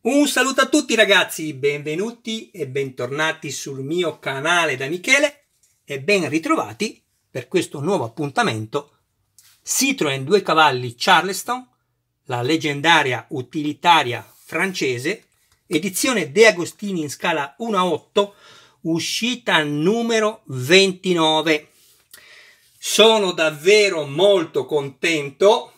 Un saluto a tutti ragazzi, benvenuti e bentornati sul mio canale da Michele e ben ritrovati per questo nuovo appuntamento Citroën 2 cavalli Charleston, la leggendaria utilitaria francese, edizione De Agostini in scala 1-8, a uscita numero 29. Sono davvero molto contento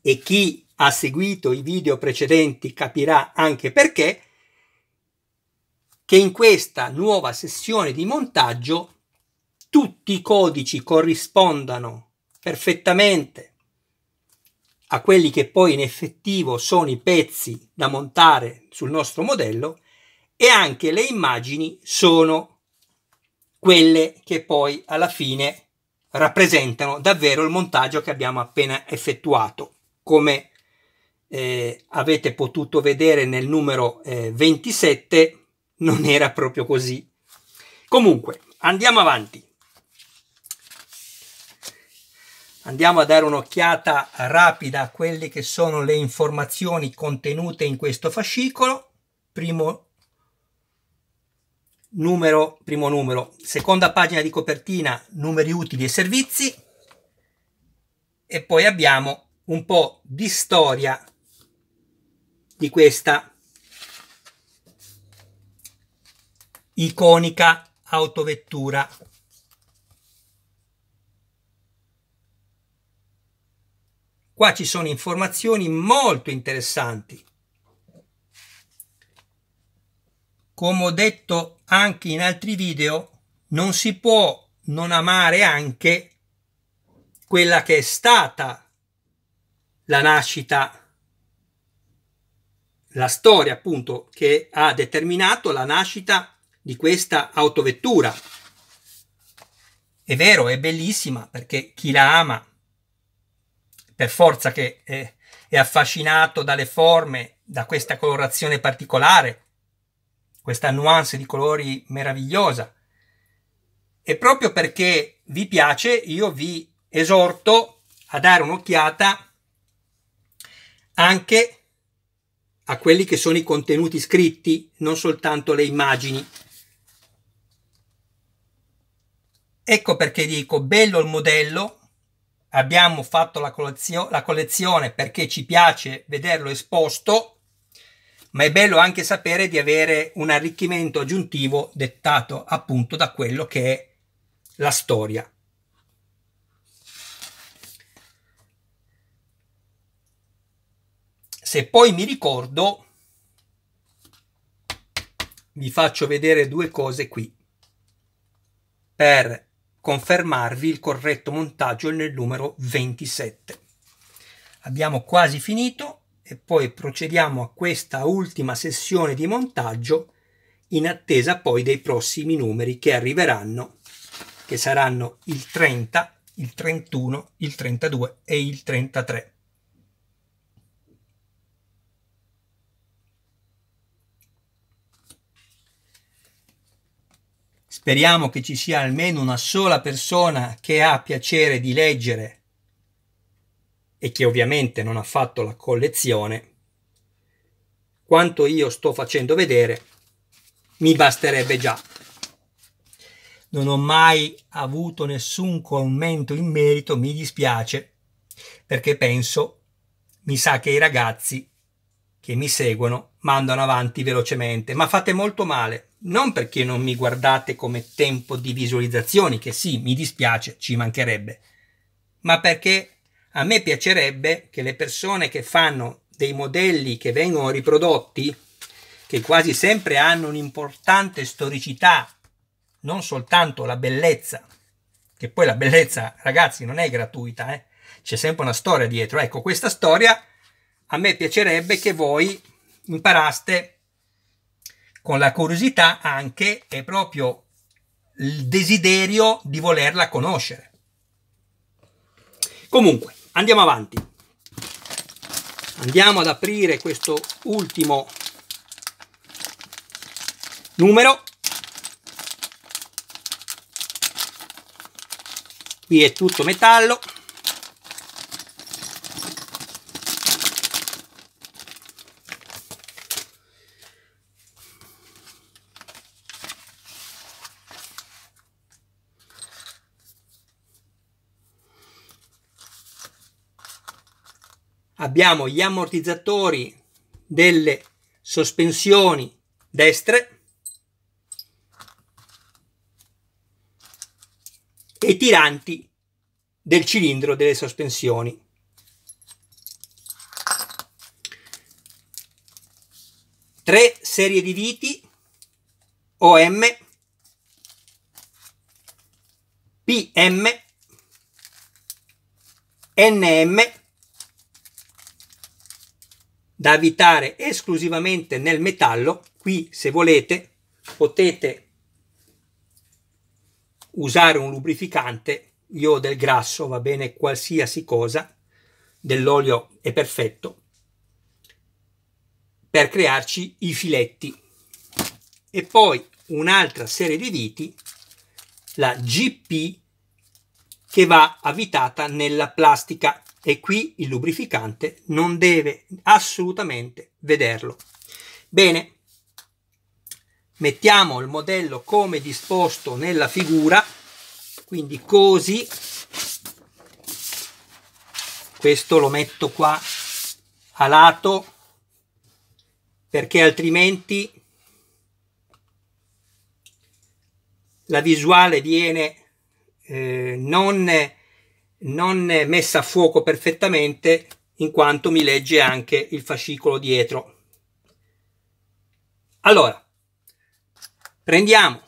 e chi ha seguito i video precedenti capirà anche perché, che in questa nuova sessione di montaggio tutti i codici corrispondano perfettamente a quelli che poi in effettivo sono i pezzi da montare sul nostro modello e anche le immagini sono quelle che poi alla fine rappresentano davvero il montaggio che abbiamo appena effettuato, come eh, avete potuto vedere nel numero eh, 27 non era proprio così. Comunque, andiamo avanti. Andiamo a dare un'occhiata rapida a quelle che sono le informazioni contenute in questo fascicolo. Primo numero, primo numero, seconda pagina di copertina, numeri utili e servizi. E poi abbiamo un po' di storia di questa iconica autovettura. Qua ci sono informazioni molto interessanti. Come ho detto anche in altri video, non si può non amare anche quella che è stata la nascita la storia appunto che ha determinato la nascita di questa autovettura. È vero, è bellissima perché chi la ama, per forza che è, è affascinato dalle forme, da questa colorazione particolare, questa nuance di colori meravigliosa. E proprio perché vi piace, io vi esorto a dare un'occhiata anche a a quelli che sono i contenuti scritti, non soltanto le immagini. Ecco perché dico, bello il modello, abbiamo fatto la, collezio la collezione perché ci piace vederlo esposto, ma è bello anche sapere di avere un arricchimento aggiuntivo dettato appunto da quello che è la storia. Se poi mi ricordo, vi faccio vedere due cose qui per confermarvi il corretto montaggio nel numero 27. Abbiamo quasi finito e poi procediamo a questa ultima sessione di montaggio in attesa poi dei prossimi numeri che arriveranno, che saranno il 30, il 31, il 32 e il 33. Speriamo che ci sia almeno una sola persona che ha piacere di leggere e che ovviamente non ha fatto la collezione. Quanto io sto facendo vedere mi basterebbe già. Non ho mai avuto nessun commento in merito, mi dispiace, perché penso, mi sa che i ragazzi che mi seguono mandano avanti velocemente, ma fate molto male, non perché non mi guardate come tempo di visualizzazioni, che sì, mi dispiace, ci mancherebbe, ma perché a me piacerebbe che le persone che fanno dei modelli che vengono riprodotti, che quasi sempre hanno un'importante storicità, non soltanto la bellezza, che poi la bellezza, ragazzi, non è gratuita, eh? c'è sempre una storia dietro. Ecco, questa storia a me piacerebbe che voi imparaste con la curiosità anche e proprio il desiderio di volerla conoscere. Comunque, andiamo avanti. Andiamo ad aprire questo ultimo numero. Qui è tutto metallo. abbiamo gli ammortizzatori delle sospensioni destre e i tiranti del cilindro delle sospensioni. Tre serie di viti OM, PM, NM da avvitare esclusivamente nel metallo. Qui, se volete, potete usare un lubrificante, io del grasso, va bene qualsiasi cosa, dell'olio è perfetto, per crearci i filetti. E poi un'altra serie di viti, la GP, che va avvitata nella plastica e qui il lubrificante non deve assolutamente vederlo. Bene, mettiamo il modello come disposto nella figura, quindi così, questo lo metto qua a lato perché altrimenti la visuale viene eh, non non messa a fuoco perfettamente in quanto mi legge anche il fascicolo dietro. Allora, prendiamo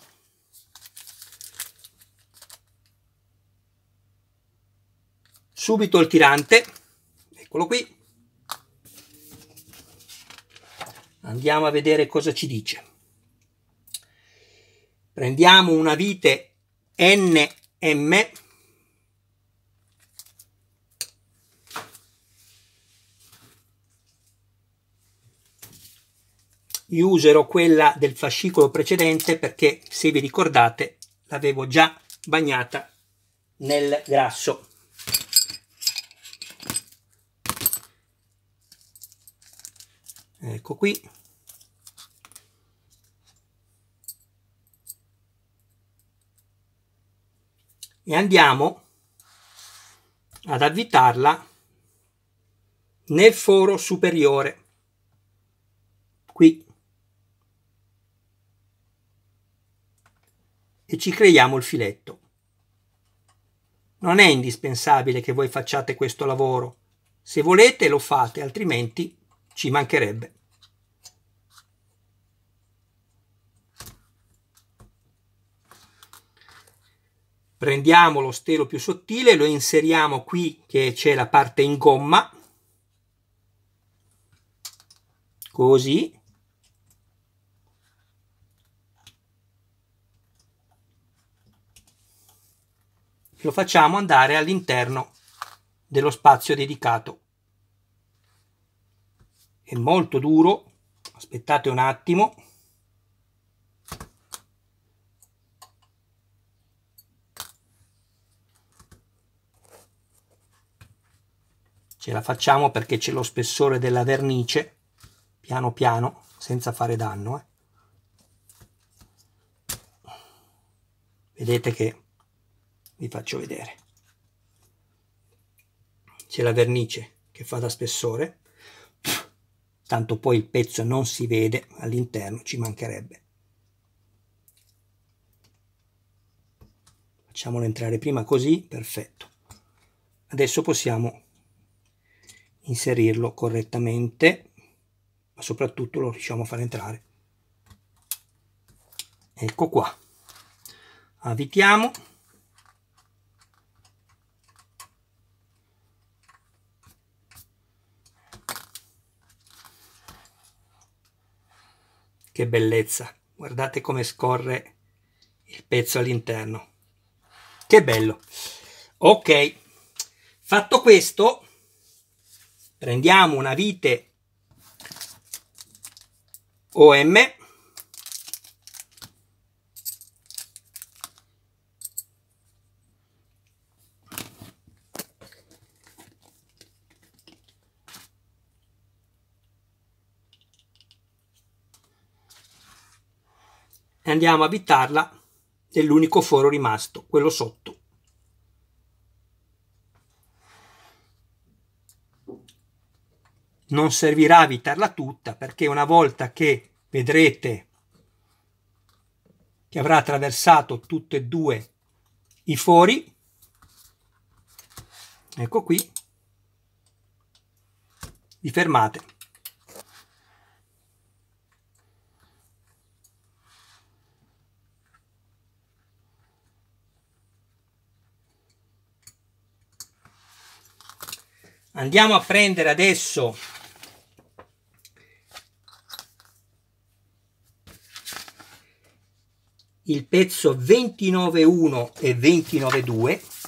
subito il tirante, eccolo qui, andiamo a vedere cosa ci dice. Prendiamo una vite NM io userò quella del fascicolo precedente perché se vi ricordate l'avevo già bagnata nel grasso ecco qui e andiamo ad avvitarla nel foro superiore qui e ci creiamo il filetto. Non è indispensabile che voi facciate questo lavoro. Se volete lo fate, altrimenti ci mancherebbe. Prendiamo lo stelo più sottile, lo inseriamo qui che c'è la parte in gomma, così, lo facciamo andare all'interno dello spazio dedicato. È molto duro, aspettate un attimo. Ce la facciamo perché c'è lo spessore della vernice, piano piano, senza fare danno. Eh. Vedete che vi faccio vedere c'è la vernice che fa da spessore tanto poi il pezzo non si vede all'interno ci mancherebbe facciamolo entrare prima così perfetto adesso possiamo inserirlo correttamente ma soprattutto lo riusciamo a far entrare ecco qua avvitiamo Che bellezza! Guardate come scorre il pezzo all'interno. Che bello! Ok, fatto questo, prendiamo una vite OM andiamo a abitarla nell'unico foro rimasto, quello sotto. Non servirà abitarla tutta perché una volta che vedrete che avrà attraversato tutti e due i fori, ecco qui, vi fermate. andiamo a prendere adesso il pezzo 29.1 e 29.2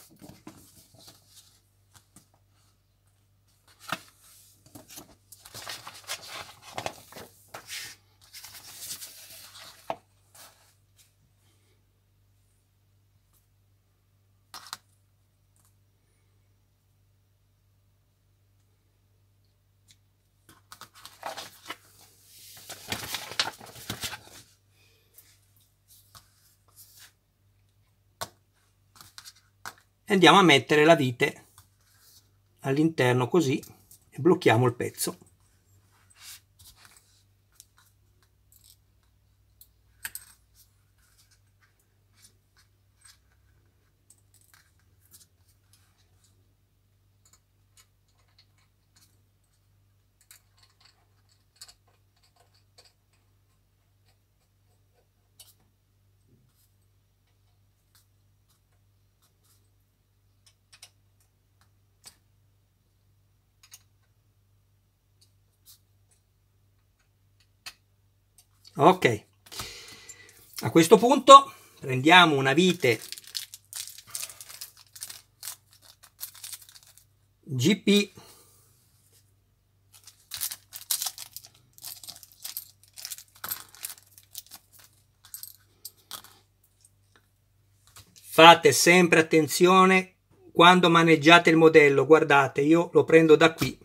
andiamo a mettere la vite all'interno così e blocchiamo il pezzo Ok, a questo punto prendiamo una vite GP fate sempre attenzione quando maneggiate il modello guardate io lo prendo da qui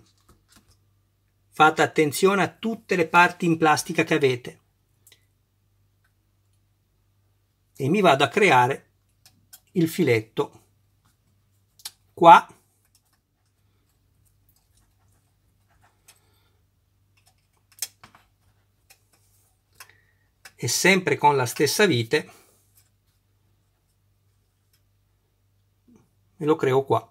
fate attenzione a tutte le parti in plastica che avete e mi vado a creare il filetto qua e sempre con la stessa vite e lo creo qua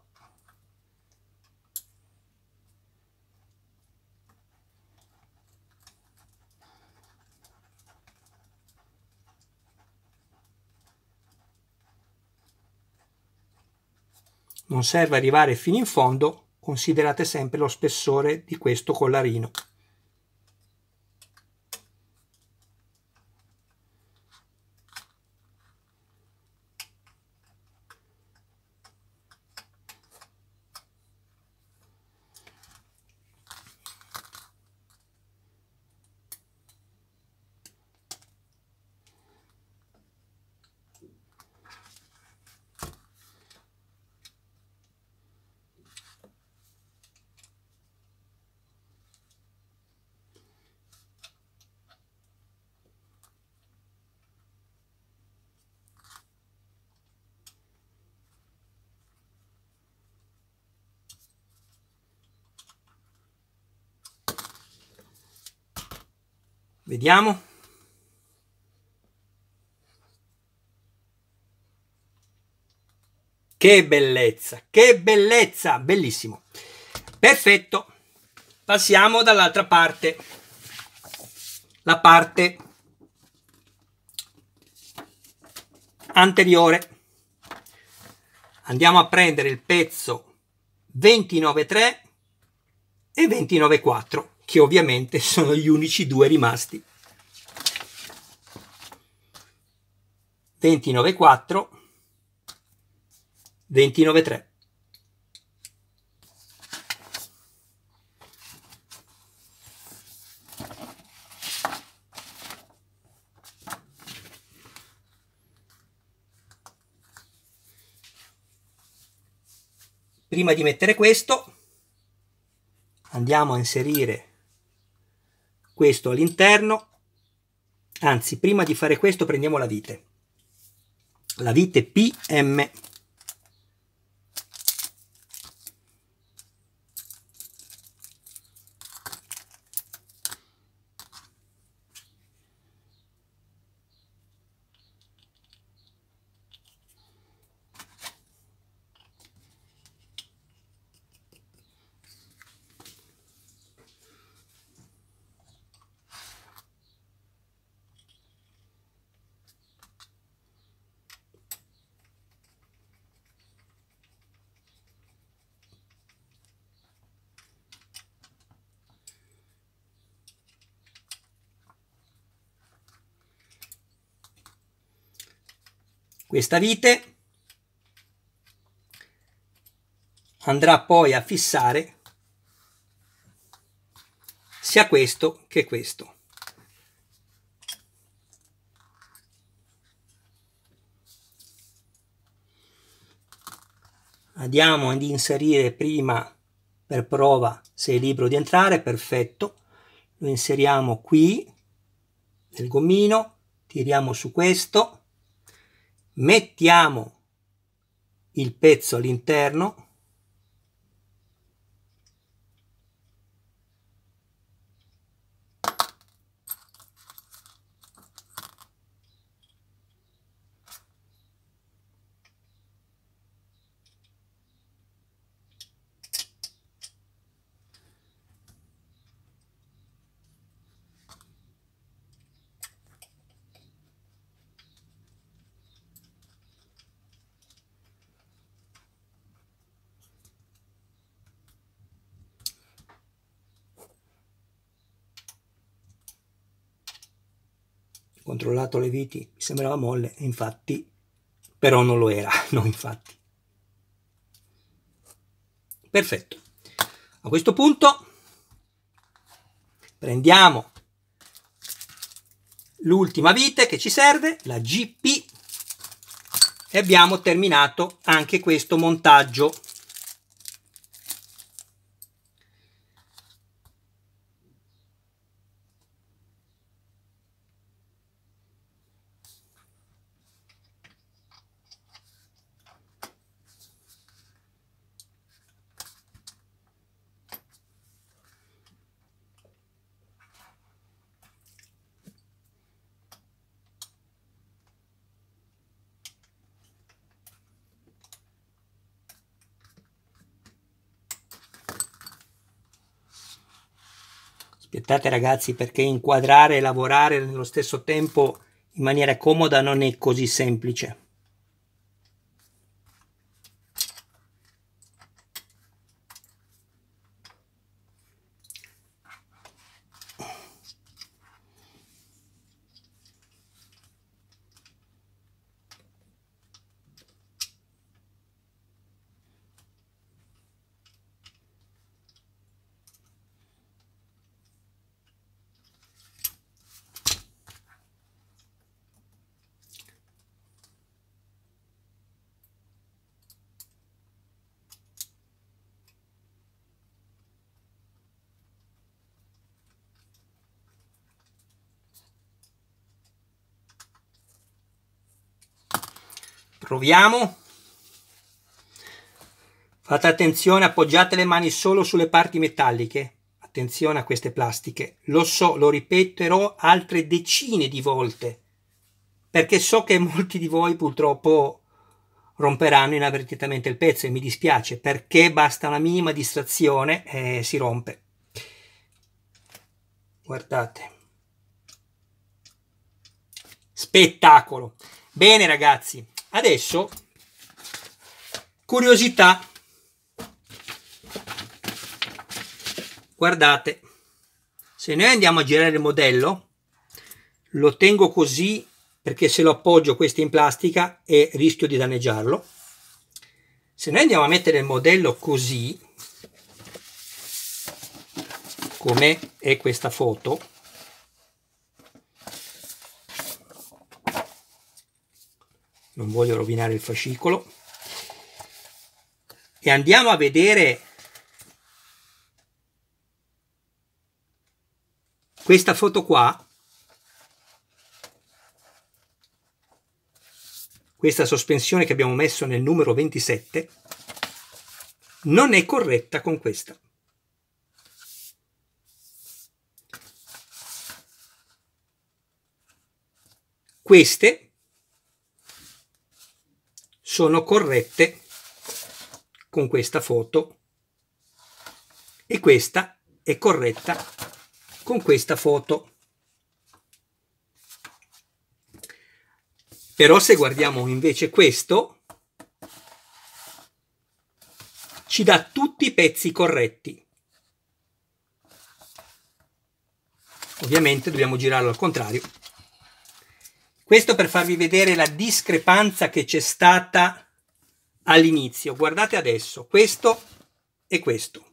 non serve arrivare fino in fondo, considerate sempre lo spessore di questo collarino. Vediamo. Che bellezza, che bellezza, bellissimo. Perfetto. Passiamo dall'altra parte. La parte anteriore. Andiamo a prendere il pezzo 29.3 e 29.4 che ovviamente sono gli unici due rimasti. 29,4, 29,3. Prima di mettere questo andiamo a inserire questo all'interno. Anzi, prima di fare questo prendiamo la vite. La vite PM Questa vite andrà poi a fissare sia questo che questo. Andiamo ad inserire prima per prova se è libero di entrare, perfetto. Lo inseriamo qui nel gommino, tiriamo su questo mettiamo il pezzo all'interno controllato le viti, mi sembrava molle, infatti, però non lo era, no infatti. Perfetto. A questo punto prendiamo l'ultima vite che ci serve, la GP, e abbiamo terminato anche questo montaggio. Aspettate ragazzi perché inquadrare e lavorare nello stesso tempo in maniera comoda non è così semplice. Proviamo. Fate attenzione, appoggiate le mani solo sulle parti metalliche. Attenzione a queste plastiche. Lo so, lo ripeterò altre decine di volte, perché so che molti di voi purtroppo romperanno inavvertitamente il pezzo e mi dispiace, perché basta una minima distrazione e si rompe. Guardate. Spettacolo. Bene ragazzi, Adesso, curiosità. Guardate, se noi andiamo a girare il modello, lo tengo così perché se lo appoggio questo in plastica e rischio di danneggiarlo. Se noi andiamo a mettere il modello così, come è questa foto, non voglio rovinare il fascicolo e andiamo a vedere questa foto qua questa sospensione che abbiamo messo nel numero 27 non è corretta con questa queste sono corrette con questa foto e questa è corretta con questa foto. Però se guardiamo invece questo, ci dà tutti i pezzi corretti. Ovviamente dobbiamo girarlo al contrario questo per farvi vedere la discrepanza che c'è stata all'inizio. Guardate adesso, questo e questo,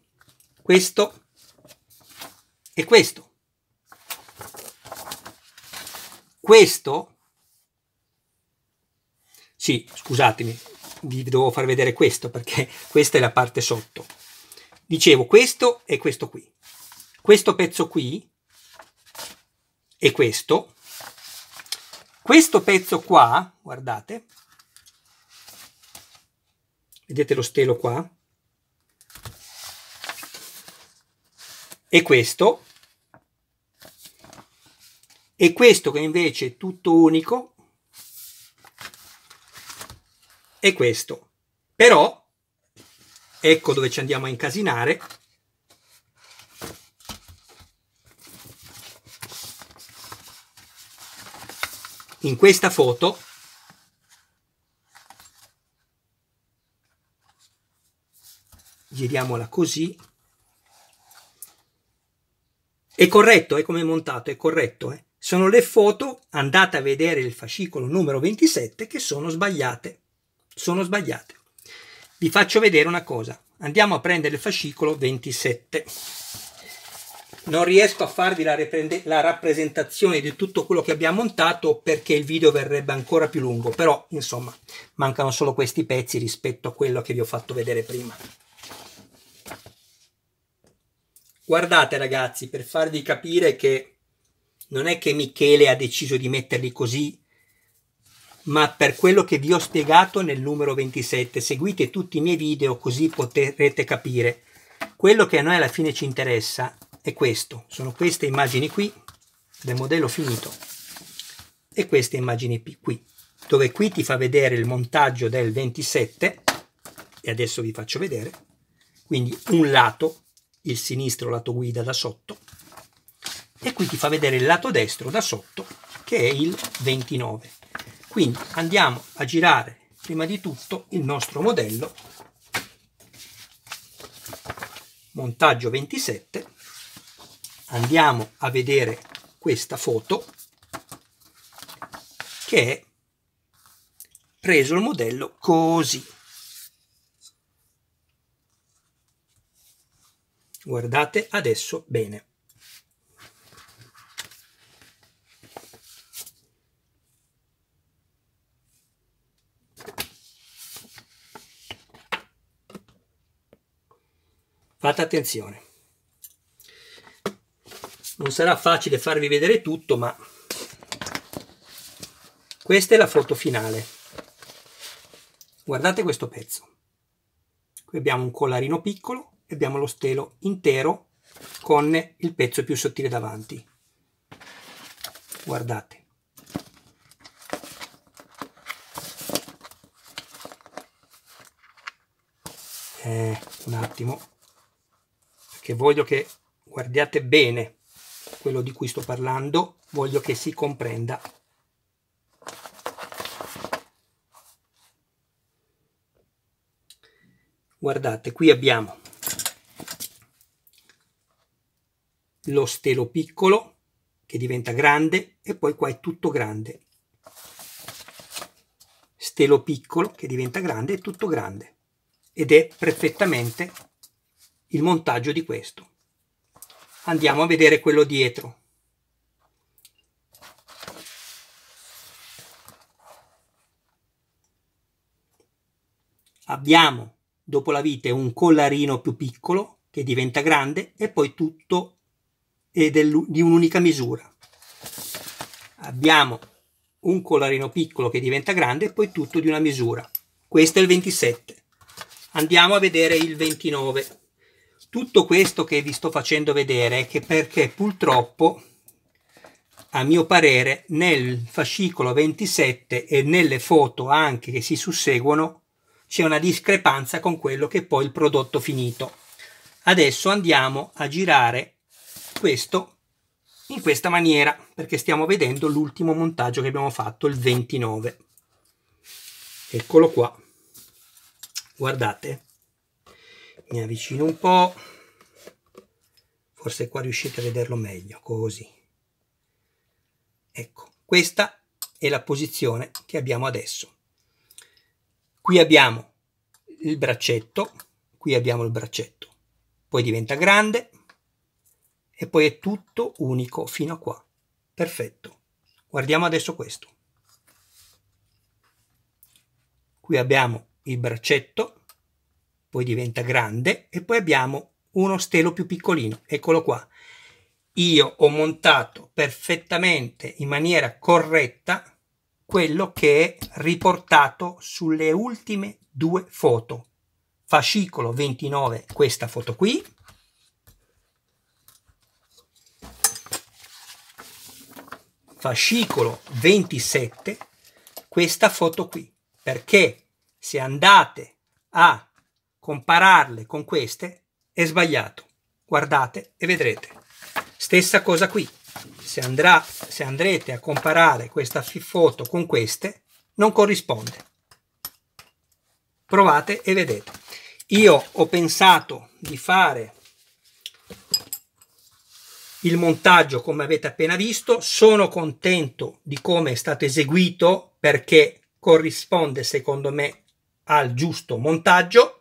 questo e questo. Questo, sì, scusatemi, vi devo far vedere questo perché questa è la parte sotto. Dicevo questo e questo qui. Questo pezzo qui e questo questo pezzo qua, guardate, vedete lo stelo qua? E questo, e questo che invece è tutto unico, è questo. Però, ecco dove ci andiamo a incasinare, in questa foto giriamola così è corretto è come è montato è corretto eh? sono le foto andate a vedere il fascicolo numero 27 che sono sbagliate sono sbagliate vi faccio vedere una cosa andiamo a prendere il fascicolo 27 non riesco a farvi la, la, rappresentazione di tutto quello che abbiamo montato perché il video verrebbe ancora più lungo, però insomma mancano solo questi pezzi rispetto a quello che vi ho fatto vedere prima. Guardate ragazzi, per farvi capire che non è che Michele ha deciso di metterli così, ma per quello che vi ho spiegato nel numero 27, seguite tutti i miei video così potrete capire. Quello che a noi alla fine ci interessa è questo. Sono queste immagini qui del modello finito e queste immagini qui, dove qui ti fa vedere il montaggio del 27 e adesso vi faccio vedere. Quindi un lato, il sinistro lato guida da sotto e qui ti fa vedere il lato destro da sotto che è il 29. Quindi andiamo a girare prima di tutto il nostro modello montaggio 27 andiamo a vedere questa foto che è preso il modello così. Guardate adesso bene. Fate attenzione non sarà facile farvi vedere tutto ma questa è la foto finale guardate questo pezzo qui abbiamo un collarino piccolo e abbiamo lo stelo intero con il pezzo più sottile davanti guardate eh, un attimo perché voglio che guardiate bene quello di cui sto parlando, voglio che si comprenda. Guardate, qui abbiamo lo stelo piccolo che diventa grande e poi qua è tutto grande. Stelo piccolo che diventa grande e tutto grande ed è perfettamente il montaggio di questo andiamo a vedere quello dietro abbiamo dopo la vite un collarino più piccolo che diventa grande e poi tutto è di un'unica misura abbiamo un collarino piccolo che diventa grande e poi tutto di una misura questo è il 27 andiamo a vedere il 29 tutto questo che vi sto facendo vedere è che perché purtroppo, a mio parere, nel fascicolo 27 e nelle foto anche che si susseguono, c'è una discrepanza con quello che è poi il prodotto finito. Adesso andiamo a girare questo in questa maniera perché stiamo vedendo l'ultimo montaggio che abbiamo fatto il 29 eccolo qua guardate mi avvicino un po' forse qua riuscite a vederlo meglio così ecco questa è la posizione che abbiamo adesso qui abbiamo il braccetto qui abbiamo il braccetto poi diventa grande e poi è tutto unico fino a qua perfetto guardiamo adesso questo qui abbiamo il braccetto poi diventa grande e poi abbiamo uno stelo più piccolino, eccolo qua. Io ho montato perfettamente in maniera corretta quello che è riportato sulle ultime due foto. Fascicolo 29, questa foto qui, fascicolo 27 questa foto qui perché se andate a compararle con queste è sbagliato. Guardate e vedrete. Stessa cosa qui. Se, andrà, se andrete a comparare questa foto con queste, non corrisponde. Provate e vedete. Io ho pensato di fare il montaggio come avete appena visto, sono contento di come è stato eseguito perché corrisponde secondo me al giusto montaggio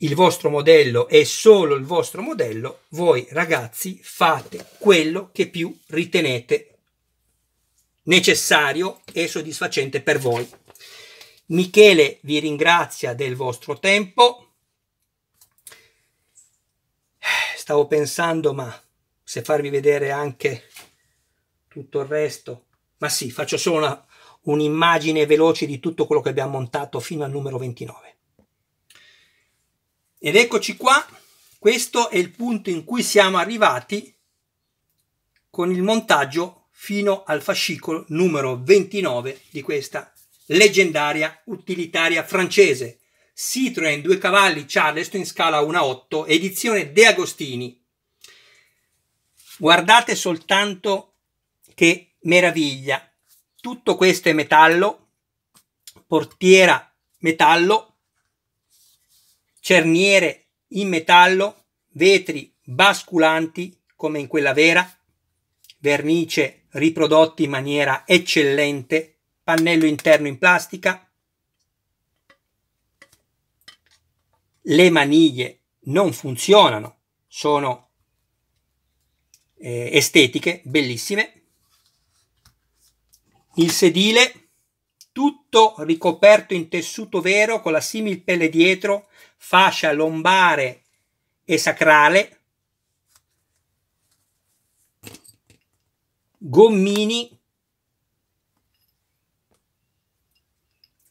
il vostro modello è solo il vostro modello, voi ragazzi fate quello che più ritenete necessario e soddisfacente per voi. Michele vi ringrazia del vostro tempo. Stavo pensando, ma se farvi vedere anche tutto il resto, ma sì, faccio solo un'immagine un veloce di tutto quello che abbiamo montato fino al numero 29. Ed eccoci qua, questo è il punto in cui siamo arrivati con il montaggio fino al fascicolo numero 29 di questa leggendaria utilitaria francese. Citroen 2 cavalli Charleston in scala 1-8, edizione De Agostini. Guardate soltanto che meraviglia. Tutto questo è metallo, portiera metallo, cerniere in metallo, vetri basculanti come in quella vera, vernice riprodotti in maniera eccellente, pannello interno in plastica, le maniglie non funzionano, sono eh, estetiche, bellissime. Il sedile tutto ricoperto in tessuto vero con la simil pelle dietro fascia lombare e sacrale, gommini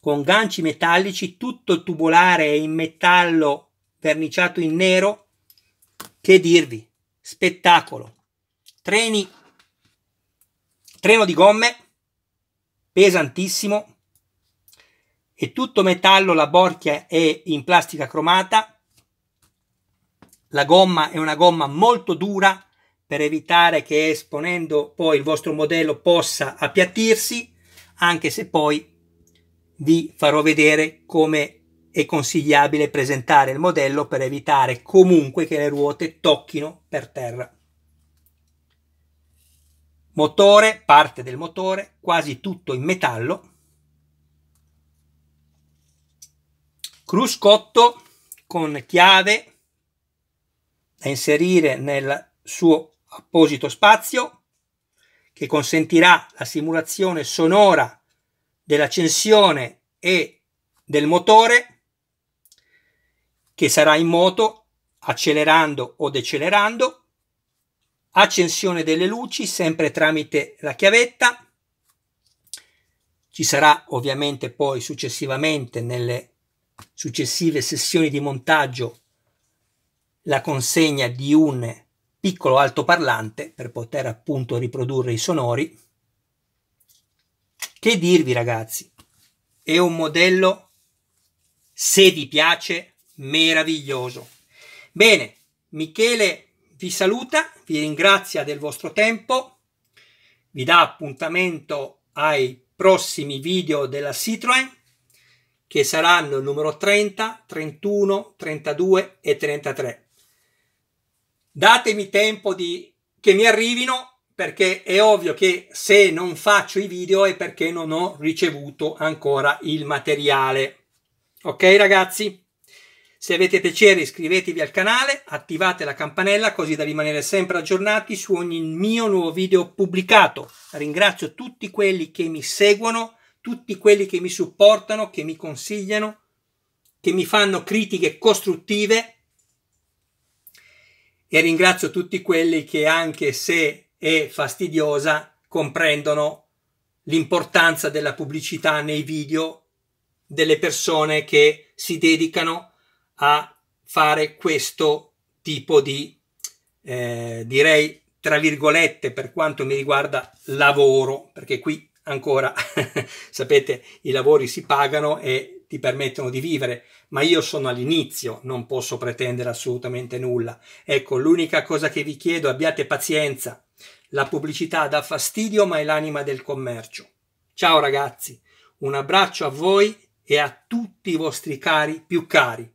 con ganci metallici, tutto il tubolare e in metallo verniciato in nero. Che dirvi, spettacolo. Treni, treno di gomme, pesantissimo, è tutto metallo, la borchia è in plastica cromata. La gomma è una gomma molto dura per evitare che esponendo poi il vostro modello possa appiattirsi, anche se poi vi farò vedere come è consigliabile presentare il modello per evitare comunque che le ruote tocchino per terra. Motore, parte del motore, quasi tutto in metallo. cruscotto con chiave da inserire nel suo apposito spazio che consentirà la simulazione sonora dell'accensione e del motore che sarà in moto accelerando o decelerando, accensione delle luci sempre tramite la chiavetta, ci sarà ovviamente poi successivamente nelle successive sessioni di montaggio la consegna di un piccolo altoparlante per poter appunto riprodurre i sonori. Che dirvi ragazzi, è un modello, se vi piace, meraviglioso. Bene, Michele vi saluta, vi ringrazia del vostro tempo, vi dà appuntamento ai prossimi video della Citroën che saranno il numero 30, 31, 32 e 33. Datemi tempo di... che mi arrivino perché è ovvio che se non faccio i video è perché non ho ricevuto ancora il materiale. Ok ragazzi? Se avete piacere iscrivetevi al canale, attivate la campanella così da rimanere sempre aggiornati su ogni mio nuovo video pubblicato. Ringrazio tutti quelli che mi seguono tutti quelli che mi supportano, che mi consigliano, che mi fanno critiche costruttive e ringrazio tutti quelli che anche se è fastidiosa comprendono l'importanza della pubblicità nei video delle persone che si dedicano a fare questo tipo di eh, direi tra virgolette per quanto mi riguarda lavoro perché qui ancora, sapete, i lavori si pagano e ti permettono di vivere, ma io sono all'inizio, non posso pretendere assolutamente nulla. Ecco, l'unica cosa che vi chiedo, abbiate pazienza. La pubblicità dà fastidio, ma è l'anima del commercio. Ciao ragazzi, un abbraccio a voi e a tutti i vostri cari più cari.